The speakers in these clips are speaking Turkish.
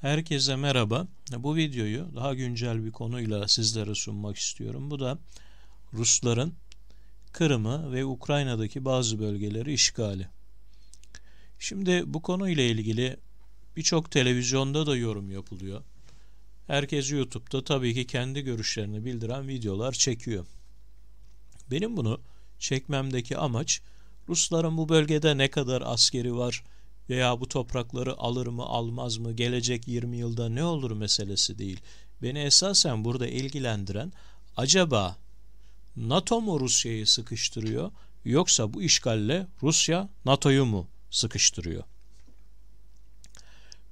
Herkese merhaba. Bu videoyu daha güncel bir konuyla sizlere sunmak istiyorum. Bu da Rusların Kırım'ı ve Ukrayna'daki bazı bölgeleri işgali. Şimdi bu konuyla ilgili birçok televizyonda da yorum yapılıyor. Herkes YouTube'da tabii ki kendi görüşlerini bildiren videolar çekiyor. Benim bunu çekmemdeki amaç Rusların bu bölgede ne kadar askeri var, veya bu toprakları alır mı almaz mı gelecek 20 yılda ne olur meselesi değil. Beni esasen burada ilgilendiren acaba NATO mu Rusya'yı sıkıştırıyor yoksa bu işgalle Rusya NATO'yu mu sıkıştırıyor?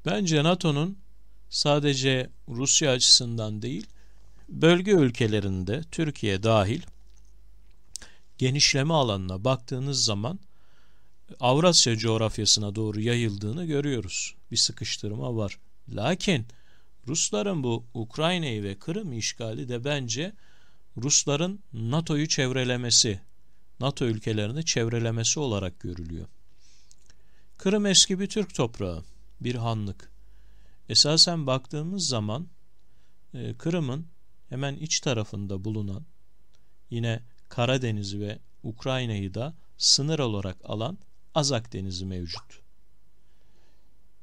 Bence NATO'nun sadece Rusya açısından değil bölge ülkelerinde Türkiye dahil genişleme alanına baktığınız zaman Avrasya coğrafyasına doğru yayıldığını görüyoruz. Bir sıkıştırma var. Lakin Rusların bu Ukrayna'yı ve Kırım işgali de bence Rusların NATO'yu çevrelemesi, NATO ülkelerini çevrelemesi olarak görülüyor. Kırım eski bir Türk toprağı, bir hanlık. Esasen baktığımız zaman e, Kırım'ın hemen iç tarafında bulunan yine Karadeniz ve Ukrayna'yı da sınır olarak alan Azak Denizi mevcut.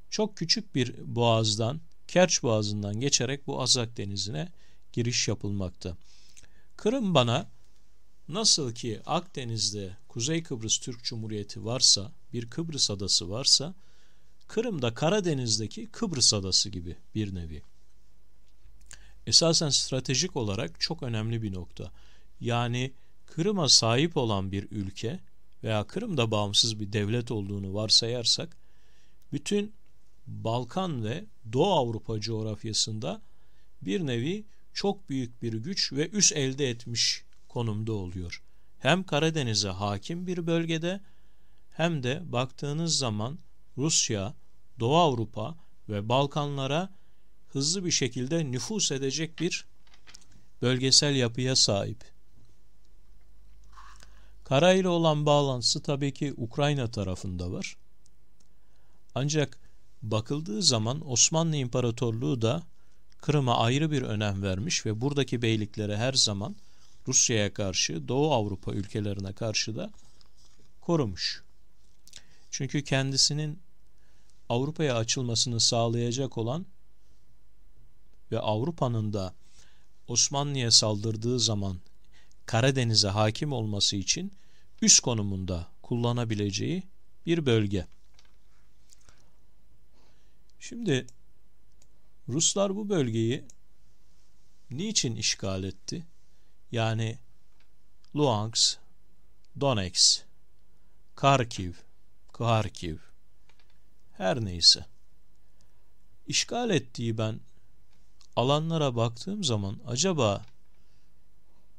Çok küçük bir boğazdan, Kerç Boğazı'ndan geçerek bu Azak Denizi'ne giriş yapılmakta. Kırım bana nasıl ki Akdeniz'de Kuzey Kıbrıs Türk Cumhuriyeti varsa, bir Kıbrıs adası varsa, Kırım'da Karadeniz'deki Kıbrıs adası gibi bir nevi. Esasen stratejik olarak çok önemli bir nokta. Yani Kırım'a sahip olan bir ülke veya Kırım'da bağımsız bir devlet olduğunu varsayarsak bütün Balkan ve Doğu Avrupa coğrafyasında bir nevi çok büyük bir güç ve üs elde etmiş konumda oluyor. Hem Karadeniz'e hakim bir bölgede hem de baktığınız zaman Rusya, Doğu Avrupa ve Balkanlara hızlı bir şekilde nüfus edecek bir bölgesel yapıya sahip. Kara ile olan bağlantısı tabii ki Ukrayna tarafında var. Ancak bakıldığı zaman Osmanlı İmparatorluğu da Kırım'a ayrı bir önem vermiş ve buradaki beylikleri her zaman Rusya'ya karşı, Doğu Avrupa ülkelerine karşı da korumuş. Çünkü kendisinin Avrupa'ya açılmasını sağlayacak olan ve Avrupa'nın da Osmanlı'ya saldırdığı zaman Karadeniz'e hakim olması için üst konumunda kullanabileceği bir bölge. Şimdi Ruslar bu bölgeyi niçin işgal etti? Yani Luhansk, Donetsk, Kharkiv, Kharkiv her neyse. İşgal ettiği ben alanlara baktığım zaman acaba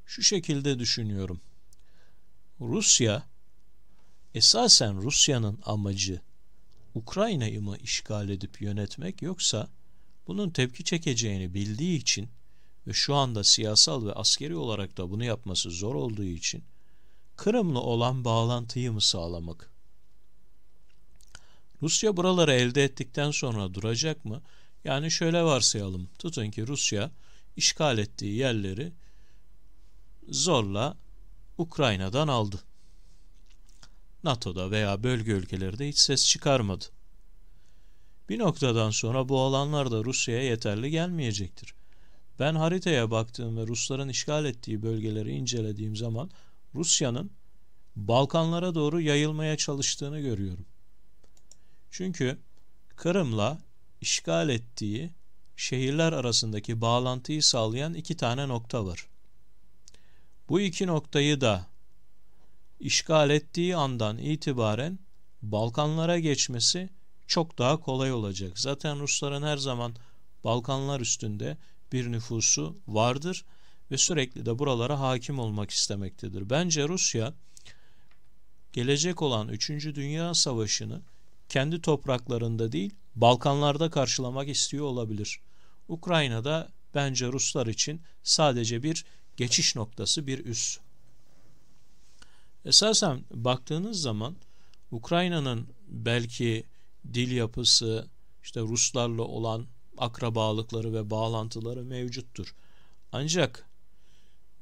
şu şekilde düşünüyorum. Rusya esasen Rusya'nın amacı Ukrayna'yı mı işgal edip yönetmek yoksa bunun tepki çekeceğini bildiği için ve şu anda siyasal ve askeri olarak da bunu yapması zor olduğu için Kırım'la olan bağlantıyı mı sağlamak? Rusya buraları elde ettikten sonra duracak mı? Yani şöyle varsayalım. Tutun ki Rusya işgal ettiği yerleri zorla Ukrayna'dan aldı. NATO'da veya bölge ülkelerde hiç ses çıkarmadı. Bir noktadan sonra bu alanlar da Rusya'ya yeterli gelmeyecektir. Ben haritaya baktığım ve Rusların işgal ettiği bölgeleri incelediğim zaman Rusya'nın Balkanlara doğru yayılmaya çalıştığını görüyorum. Çünkü Kırım'la işgal ettiği şehirler arasındaki bağlantıyı sağlayan iki tane nokta var. Bu iki noktayı da işgal ettiği andan itibaren Balkanlara geçmesi çok daha kolay olacak. Zaten Rusların her zaman Balkanlar üstünde bir nüfusu vardır ve sürekli de buralara hakim olmak istemektedir. Bence Rusya gelecek olan 3. Dünya Savaşı'nı kendi topraklarında değil Balkanlarda karşılamak istiyor olabilir. Ukrayna'da bence Ruslar için sadece bir geçiş noktası bir üs. Esasen baktığınız zaman Ukrayna'nın belki dil yapısı, işte Ruslarla olan akrabalıkları ve bağlantıları mevcuttur. Ancak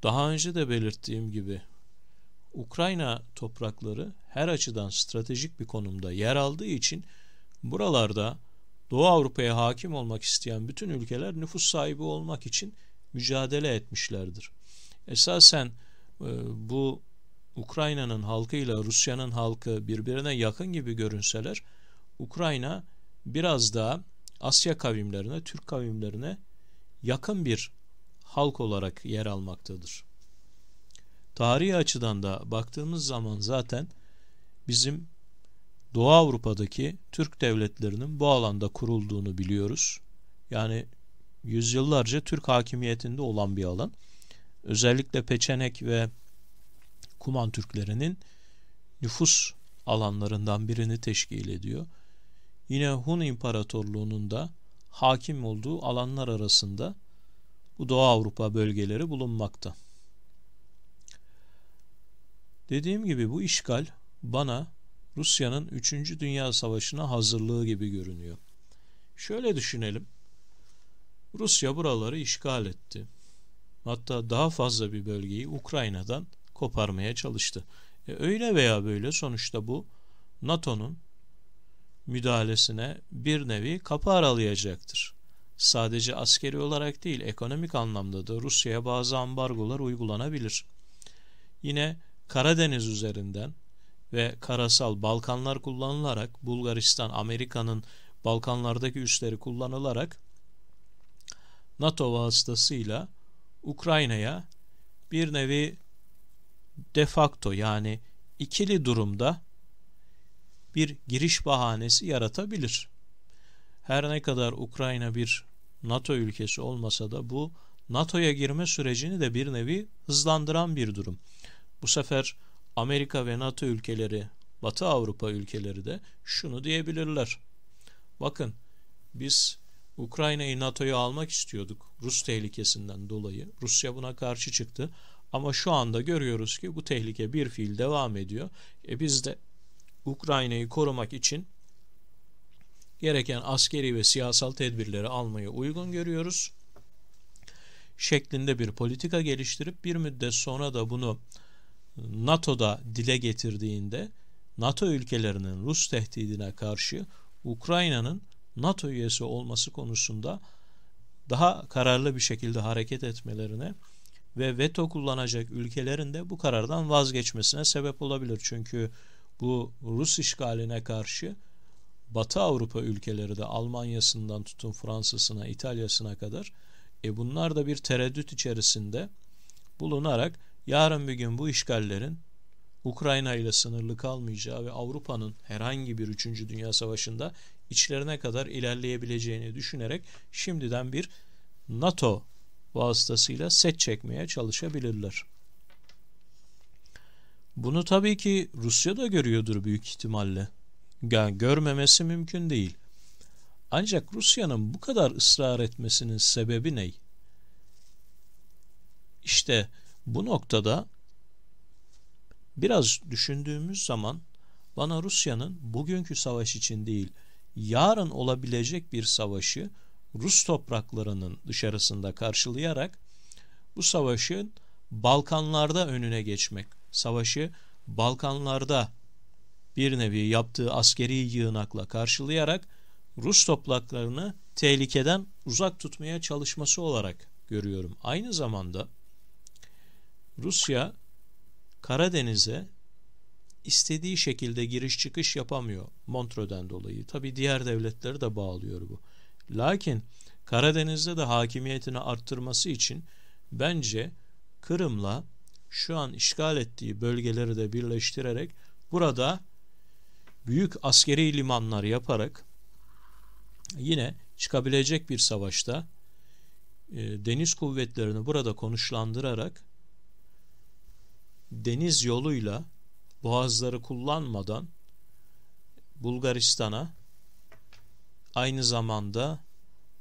daha önce de belirttiğim gibi Ukrayna toprakları her açıdan stratejik bir konumda yer aldığı için buralarda Doğu Avrupa'ya hakim olmak isteyen bütün ülkeler nüfus sahibi olmak için mücadele etmişlerdir esasen e, bu Ukrayna'nın halkı ile Rusya'nın halkı birbirine yakın gibi görünseler Ukrayna biraz daha Asya kavimlerine, Türk kavimlerine yakın bir halk olarak yer almaktadır. Tarihi açıdan da baktığımız zaman zaten bizim Doğu Avrupa'daki Türk devletlerinin bu alanda kurulduğunu biliyoruz. Yani yüzyıllarca Türk hakimiyetinde olan bir alan özellikle Peçenek ve Kuman Türklerinin nüfus alanlarından birini teşkil ediyor. Yine Hun İmparatorluğu'nun da hakim olduğu alanlar arasında bu Doğu Avrupa bölgeleri bulunmakta. Dediğim gibi bu işgal bana Rusya'nın 3. Dünya Savaşı'na hazırlığı gibi görünüyor. Şöyle düşünelim. Rusya buraları işgal etti hatta daha fazla bir bölgeyi Ukrayna'dan koparmaya çalıştı. E, öyle veya böyle sonuçta bu NATO'nun müdahalesine bir nevi kapı aralayacaktır. Sadece askeri olarak değil, ekonomik anlamda da Rusya'ya bazı ambargolar uygulanabilir. Yine Karadeniz üzerinden ve karasal Balkanlar kullanılarak Bulgaristan, Amerika'nın Balkanlardaki üsleri kullanılarak NATO vasıtasıyla Ukrayna'ya bir nevi de facto yani ikili durumda bir giriş bahanesi yaratabilir. Her ne kadar Ukrayna bir NATO ülkesi olmasa da bu NATO'ya girme sürecini de bir nevi hızlandıran bir durum. Bu sefer Amerika ve NATO ülkeleri, Batı Avrupa ülkeleri de şunu diyebilirler. Bakın biz Ukrayna'yı NATO'ya almak istiyorduk Rus tehlikesinden dolayı. Rusya buna karşı çıktı. Ama şu anda görüyoruz ki bu tehlike bir fiil devam ediyor. E biz de Ukrayna'yı korumak için gereken askeri ve siyasal tedbirleri almayı uygun görüyoruz. Şeklinde bir politika geliştirip bir müddet sonra da bunu NATO'da dile getirdiğinde NATO ülkelerinin Rus tehdidine karşı Ukrayna'nın NATO üyesi olması konusunda daha kararlı bir şekilde hareket etmelerine ve veto kullanacak ülkelerin de bu karardan vazgeçmesine sebep olabilir. Çünkü bu Rus işgaline karşı Batı Avrupa ülkeleri de Almanya'sından tutun Fransa'sına, İtalya'sına kadar e bunlar da bir tereddüt içerisinde bulunarak yarın bir gün bu işgallerin Ukrayna ile sınırlı kalmayacağı ve Avrupa'nın herhangi bir 3. Dünya Savaşı'nda içlerine kadar ilerleyebileceğini düşünerek şimdiden bir NATO vasıtasıyla set çekmeye çalışabilirler. Bunu tabii ki Rusya da görüyordur büyük ihtimalle. Yani görmemesi mümkün değil. Ancak Rusya'nın bu kadar ısrar etmesinin sebebi ne? İşte bu noktada Biraz düşündüğümüz zaman bana Rusya'nın bugünkü savaş için değil, yarın olabilecek bir savaşı Rus topraklarının dışarısında karşılayarak bu savaşın Balkanlarda önüne geçmek, savaşı Balkanlarda bir nevi yaptığı askeri yığınakla karşılayarak Rus topraklarını tehlikeden uzak tutmaya çalışması olarak görüyorum. Aynı zamanda Rusya Karadeniz'e istediği şekilde giriş çıkış yapamıyor Montrö'den dolayı. Tabi diğer devletleri de bağlıyor bu. Lakin Karadeniz'de de hakimiyetini arttırması için bence Kırım'la şu an işgal ettiği bölgeleri de birleştirerek burada büyük askeri limanlar yaparak yine çıkabilecek bir savaşta e, deniz kuvvetlerini burada konuşlandırarak deniz yoluyla boğazları kullanmadan Bulgaristan'a aynı zamanda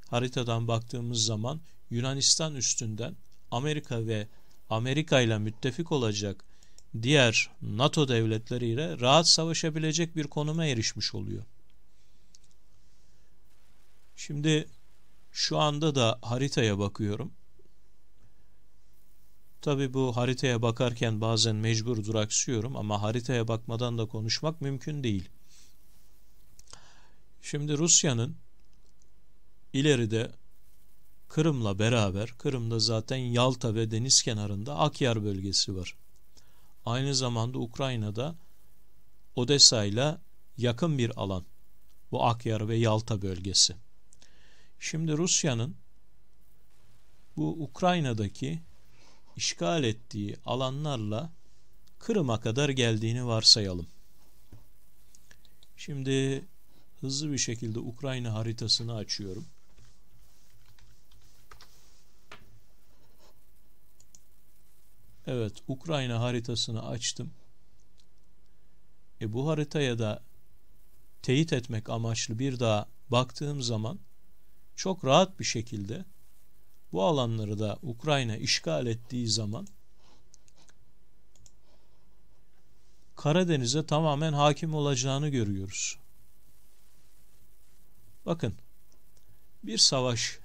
haritadan baktığımız zaman Yunanistan üstünden Amerika ve Amerika ile müttefik olacak diğer NATO devletleriyle rahat savaşabilecek bir konuma erişmiş oluyor. Şimdi şu anda da haritaya bakıyorum. Tabi bu haritaya bakarken bazen mecbur duraksıyorum ama haritaya bakmadan da konuşmak mümkün değil. Şimdi Rusya'nın ileride Kırım'la beraber Kırım'da zaten Yalta ve deniz kenarında Akyar bölgesi var. Aynı zamanda Ukrayna'da Odessa ile yakın bir alan. Bu Akyar ve Yalta bölgesi. Şimdi Rusya'nın bu Ukrayna'daki işgal ettiği alanlarla Kırım'a kadar geldiğini varsayalım. Şimdi hızlı bir şekilde Ukrayna haritasını açıyorum. Evet, Ukrayna haritasını açtım. E bu haritaya da teyit etmek amaçlı bir daha baktığım zaman çok rahat bir şekilde bu alanları da Ukrayna işgal ettiği zaman Karadeniz'e tamamen hakim olacağını görüyoruz. Bakın bir savaş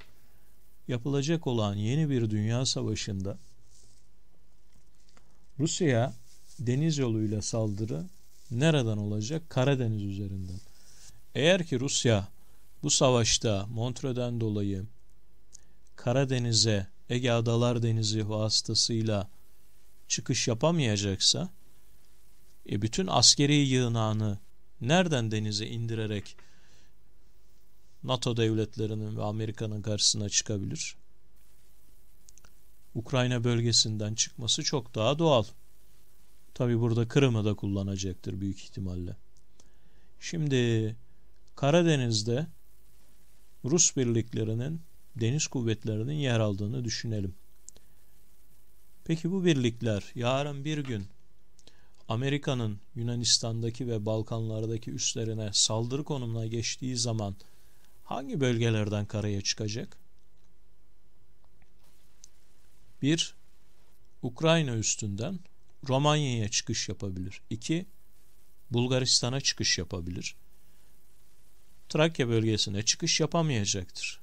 yapılacak olan yeni bir dünya savaşında Rusya deniz yoluyla saldırı nereden olacak? Karadeniz üzerinden. Eğer ki Rusya bu savaşta Montre'den dolayı Karadeniz'e Ege Adalar Denizi vasıtasıyla çıkış yapamayacaksa e bütün askeri yığınağını nereden denize indirerek NATO devletlerinin ve Amerika'nın karşısına çıkabilir? Ukrayna bölgesinden çıkması çok daha doğal. Tabi burada Kırım'ı da kullanacaktır büyük ihtimalle. Şimdi Karadeniz'de Rus birliklerinin deniz kuvvetlerinin yer aldığını düşünelim. Peki bu birlikler yarın bir gün Amerika'nın Yunanistan'daki ve Balkanlardaki üstlerine saldırı konumuna geçtiği zaman hangi bölgelerden karaya çıkacak? 1. Ukrayna üstünden Romanya'ya çıkış yapabilir. 2. Bulgaristan'a çıkış yapabilir. Trakya bölgesine çıkış yapamayacaktır.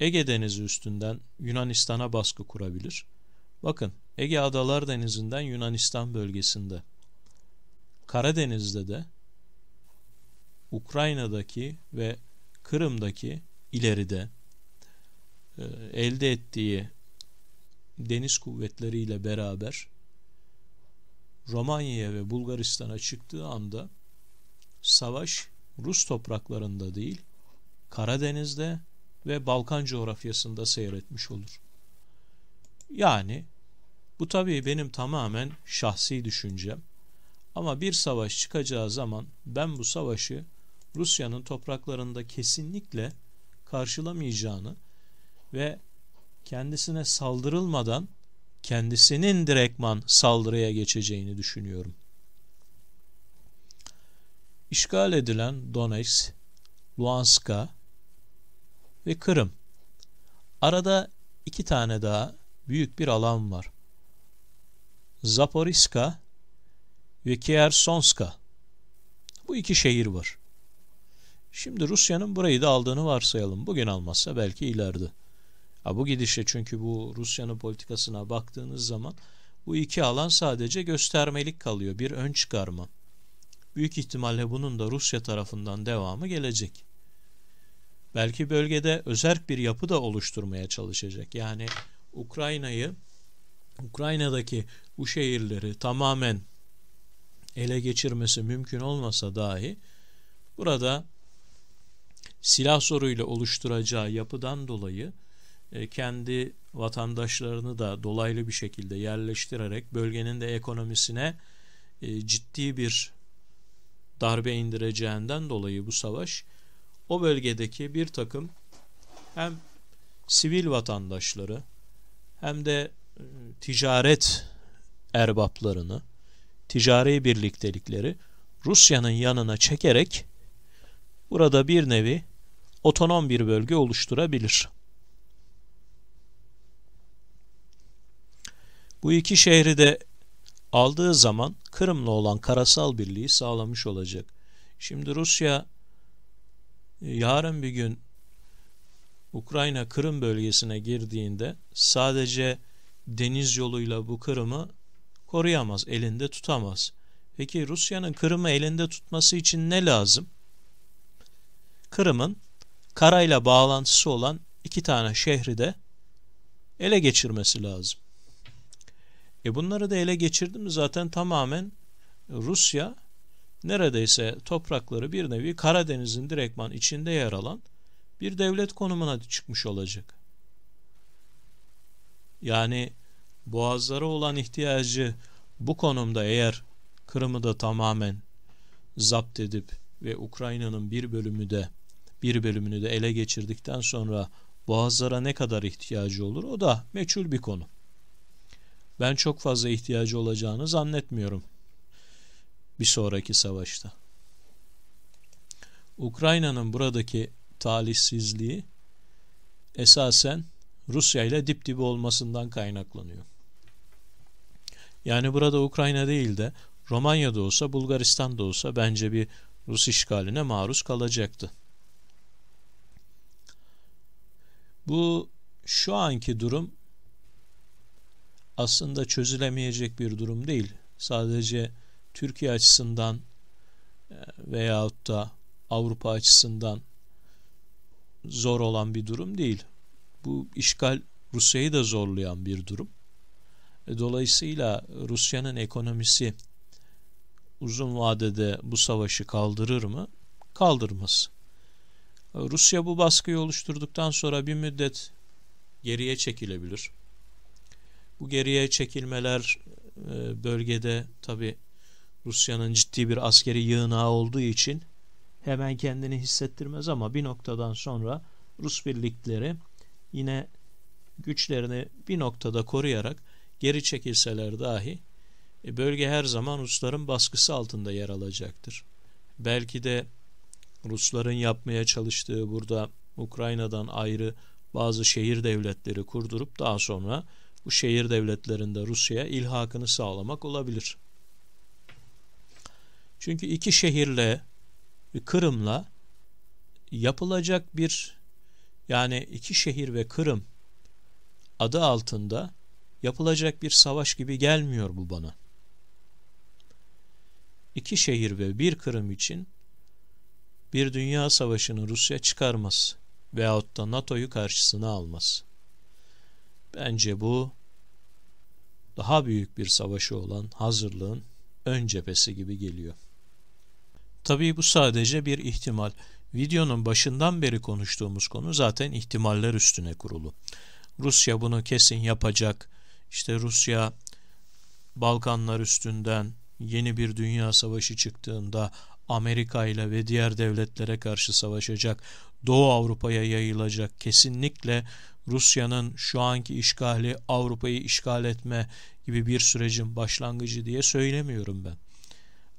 Ege Denizi üstünden Yunanistan'a baskı kurabilir. Bakın Ege Adalar Denizi'nden Yunanistan bölgesinde. Karadeniz'de de Ukrayna'daki ve Kırım'daki ileride e, elde ettiği deniz kuvvetleriyle beraber Romanya'ya ve Bulgaristan'a çıktığı anda savaş Rus topraklarında değil Karadeniz'de ve Balkan coğrafyasında seyretmiş olur. Yani bu tabii benim tamamen şahsi düşüncem. Ama bir savaş çıkacağı zaman ben bu savaşı Rusya'nın topraklarında kesinlikle karşılamayacağını ve kendisine saldırılmadan kendisinin direktman saldırıya geçeceğini düşünüyorum. İşgal edilen Donetsk, Luhansk'a ve Kırım. Arada iki tane daha büyük bir alan var. Zaporiska ve Kiersonska. Bu iki şehir var. Şimdi Rusya'nın burayı da aldığını varsayalım. Bugün almazsa belki ileride. Ha, bu gidişe çünkü bu Rusya'nın politikasına baktığınız zaman bu iki alan sadece göstermelik kalıyor. Bir ön çıkarma. Büyük ihtimalle bunun da Rusya tarafından devamı gelecek belki bölgede özerk bir yapı da oluşturmaya çalışacak. Yani Ukrayna'yı Ukrayna'daki bu şehirleri tamamen ele geçirmesi mümkün olmasa dahi burada silah soruyla oluşturacağı yapıdan dolayı e, kendi vatandaşlarını da dolaylı bir şekilde yerleştirerek bölgenin de ekonomisine e, ciddi bir darbe indireceğinden dolayı bu savaş o bölgedeki bir takım hem sivil vatandaşları hem de e, ticaret erbaplarını, ticari birliktelikleri Rusya'nın yanına çekerek burada bir nevi otonom bir bölge oluşturabilir. Bu iki şehri de aldığı zaman Kırım'la olan karasal birliği sağlamış olacak. Şimdi Rusya yarın bir gün Ukrayna Kırım bölgesine girdiğinde sadece deniz yoluyla bu Kırım'ı koruyamaz, elinde tutamaz. Peki Rusya'nın Kırım'ı elinde tutması için ne lazım? Kırım'ın karayla bağlantısı olan iki tane şehri de ele geçirmesi lazım. E bunları da ele geçirdi mi zaten tamamen Rusya neredeyse toprakları bir nevi Karadeniz'in direktman içinde yer alan bir devlet konumuna çıkmış olacak. Yani boğazlara olan ihtiyacı bu konumda eğer Kırım'ı da tamamen zapt edip ve Ukrayna'nın bir bölümü de bir bölümünü de ele geçirdikten sonra boğazlara ne kadar ihtiyacı olur o da meçhul bir konu. Ben çok fazla ihtiyacı olacağını zannetmiyorum bir sonraki savaşta. Ukrayna'nın buradaki talihsizliği esasen Rusya ile dip dibi olmasından kaynaklanıyor. Yani burada Ukrayna değil de Romanya'da olsa Bulgaristan'da olsa bence bir Rus işgaline maruz kalacaktı. Bu şu anki durum aslında çözülemeyecek bir durum değil. Sadece Türkiye açısından e, veyahut da Avrupa açısından zor olan bir durum değil. Bu işgal Rusya'yı da zorlayan bir durum. E, dolayısıyla Rusya'nın ekonomisi uzun vadede bu savaşı kaldırır mı? Kaldırmaz. E, Rusya bu baskıyı oluşturduktan sonra bir müddet geriye çekilebilir. Bu geriye çekilmeler bölgede tabi Rusya'nın ciddi bir askeri yığınağı olduğu için hemen kendini hissettirmez ama bir noktadan sonra Rus birlikleri yine güçlerini bir noktada koruyarak geri çekilseler dahi e, bölge her zaman Rusların baskısı altında yer alacaktır. Belki de Rusların yapmaya çalıştığı burada Ukrayna'dan ayrı bazı şehir devletleri kurdurup daha sonra bu şehir devletlerinde Rusya'ya ilhakını sağlamak olabilir. Çünkü iki şehirle Kırım'la yapılacak bir yani iki şehir ve Kırım adı altında yapılacak bir savaş gibi gelmiyor bu bana. İki şehir ve bir Kırım için bir dünya savaşını Rusya çıkarmaz veyahut da NATO'yu karşısına almaz. Bence bu daha büyük bir savaşı olan hazırlığın ön cephesi gibi geliyor. Tabii bu sadece bir ihtimal. Videonun başından beri konuştuğumuz konu zaten ihtimaller üstüne kurulu. Rusya bunu kesin yapacak. İşte Rusya Balkanlar üstünden yeni bir dünya savaşı çıktığında Amerika ile ve diğer devletlere karşı savaşacak. Doğu Avrupa'ya yayılacak. Kesinlikle Rusya'nın şu anki işgali Avrupa'yı işgal etme gibi bir sürecin başlangıcı diye söylemiyorum ben.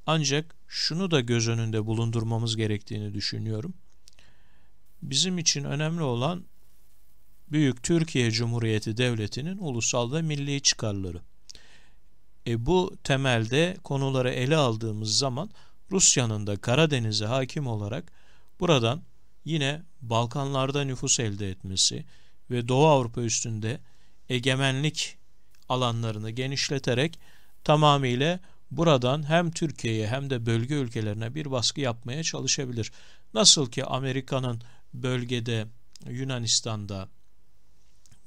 Ancak şunu da göz önünde bulundurmamız gerektiğini düşünüyorum. Bizim için önemli olan Büyük Türkiye Cumhuriyeti Devleti'nin ulusal ve milli çıkarları. E bu temelde konuları ele aldığımız zaman Rusya'nın da Karadeniz'e hakim olarak buradan yine Balkanlarda nüfus elde etmesi ve Doğu Avrupa üstünde egemenlik alanlarını genişleterek tamamıyla buradan hem Türkiye'ye hem de bölge ülkelerine bir baskı yapmaya çalışabilir. Nasıl ki Amerika'nın bölgede Yunanistan'da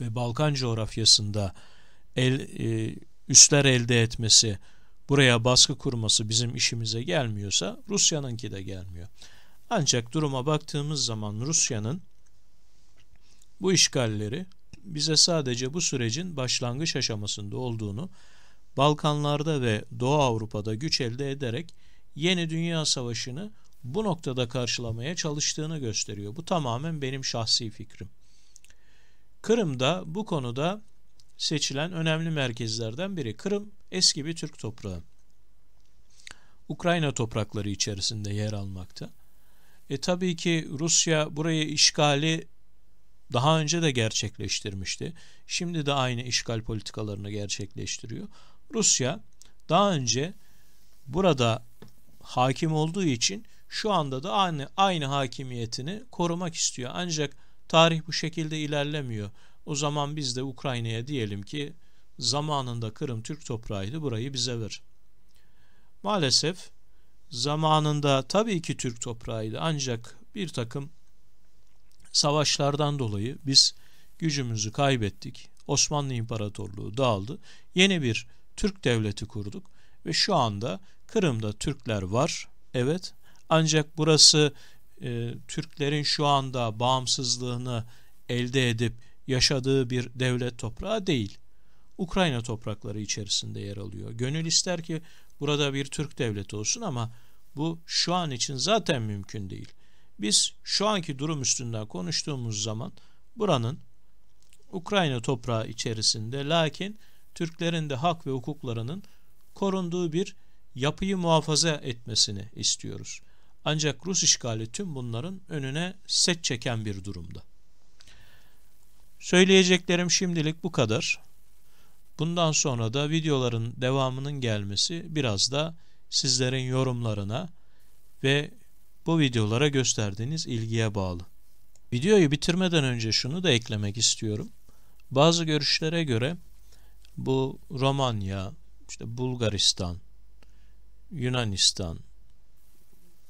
ve Balkan coğrafyasında el, e, üstler elde etmesi, buraya baskı kurması bizim işimize gelmiyorsa Rusya'nınki de gelmiyor. Ancak duruma baktığımız zaman Rusya'nın bu işgalleri bize sadece bu sürecin başlangıç aşamasında olduğunu Balkanlarda ve Doğu Avrupa'da güç elde ederek yeni dünya savaşını bu noktada karşılamaya çalıştığını gösteriyor. Bu tamamen benim şahsi fikrim. Kırım'da bu konuda seçilen önemli merkezlerden biri. Kırım eski bir Türk toprağı. Ukrayna toprakları içerisinde yer almakta. E tabii ki Rusya burayı işgali daha önce de gerçekleştirmişti. Şimdi de aynı işgal politikalarını gerçekleştiriyor. Rusya daha önce burada hakim olduğu için şu anda da aynı, aynı hakimiyetini korumak istiyor. Ancak tarih bu şekilde ilerlemiyor. O zaman biz de Ukrayna'ya diyelim ki zamanında Kırım Türk toprağıydı burayı bize ver. Maalesef zamanında tabii ki Türk toprağıydı ancak bir takım savaşlardan dolayı biz gücümüzü kaybettik. Osmanlı İmparatorluğu dağıldı. Yeni bir Türk devleti kurduk ve şu anda Kırım'da Türkler var. Evet. Ancak burası e, Türklerin şu anda bağımsızlığını elde edip yaşadığı bir devlet toprağı değil. Ukrayna toprakları içerisinde yer alıyor. Gönül ister ki burada bir Türk devleti olsun ama bu şu an için zaten mümkün değil. Biz şu anki durum üstünden konuştuğumuz zaman buranın Ukrayna toprağı içerisinde lakin Türklerin de hak ve hukuklarının korunduğu bir yapıyı muhafaza etmesini istiyoruz. Ancak Rus işgali tüm bunların önüne set çeken bir durumda. Söyleyeceklerim şimdilik bu kadar. Bundan sonra da videoların devamının gelmesi biraz da sizlerin yorumlarına ve bu videolara gösterdiğiniz ilgiye bağlı. Videoyu bitirmeden önce şunu da eklemek istiyorum. Bazı görüşlere göre bu Romanya, işte Bulgaristan, Yunanistan,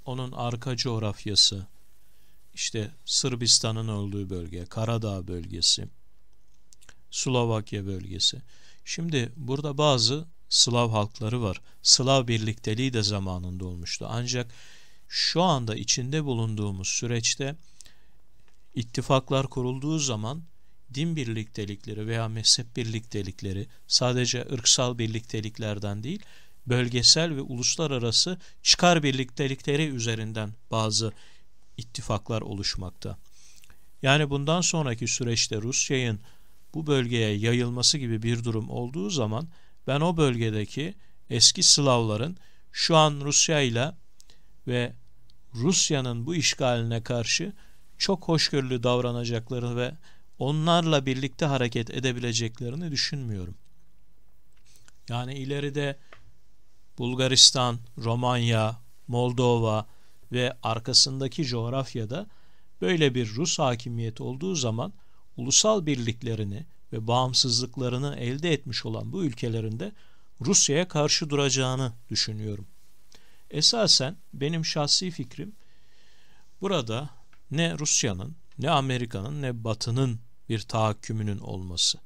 onun arka coğrafyası, işte Sırbistan'ın olduğu bölge, Karadağ bölgesi, Slovakya bölgesi. Şimdi burada bazı Slav halkları var. Slav birlikteliği de zamanında olmuştu. Ancak şu anda içinde bulunduğumuz süreçte ittifaklar kurulduğu zaman din birliktelikleri veya mezhep birliktelikleri sadece ırksal birlikteliklerden değil, bölgesel ve uluslararası çıkar birliktelikleri üzerinden bazı ittifaklar oluşmakta. Yani bundan sonraki süreçte Rusya'nın bu bölgeye yayılması gibi bir durum olduğu zaman ben o bölgedeki eski Slavların şu an Rusya ile ve Rusya'nın bu işgaline karşı çok hoşgörülü davranacakları ve onlarla birlikte hareket edebileceklerini düşünmüyorum. Yani ileride Bulgaristan, Romanya, Moldova ve arkasındaki coğrafyada böyle bir Rus hakimiyeti olduğu zaman ulusal birliklerini ve bağımsızlıklarını elde etmiş olan bu ülkelerinde Rusya'ya karşı duracağını düşünüyorum. Esasen benim şahsi fikrim burada ne Rusya'nın ne Amerika'nın ne Batı'nın bir tahakkümünün olması.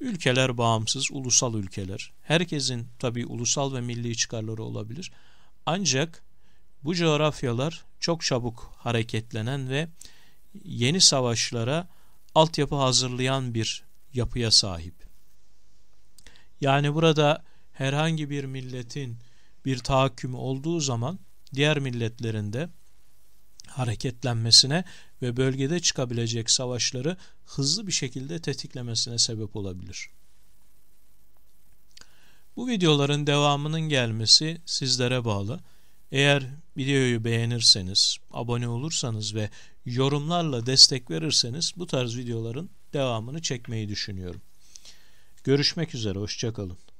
Ülkeler bağımsız, ulusal ülkeler. Herkesin tabii ulusal ve milli çıkarları olabilir. Ancak bu coğrafyalar çok çabuk hareketlenen ve yeni savaşlara altyapı hazırlayan bir yapıya sahip. Yani burada herhangi bir milletin bir tahakkümü olduğu zaman diğer milletlerin de hareketlenmesine ve bölgede çıkabilecek savaşları hızlı bir şekilde tetiklemesine sebep olabilir. Bu videoların devamının gelmesi sizlere bağlı. Eğer videoyu beğenirseniz, abone olursanız ve yorumlarla destek verirseniz bu tarz videoların devamını çekmeyi düşünüyorum. Görüşmek üzere, hoşçakalın.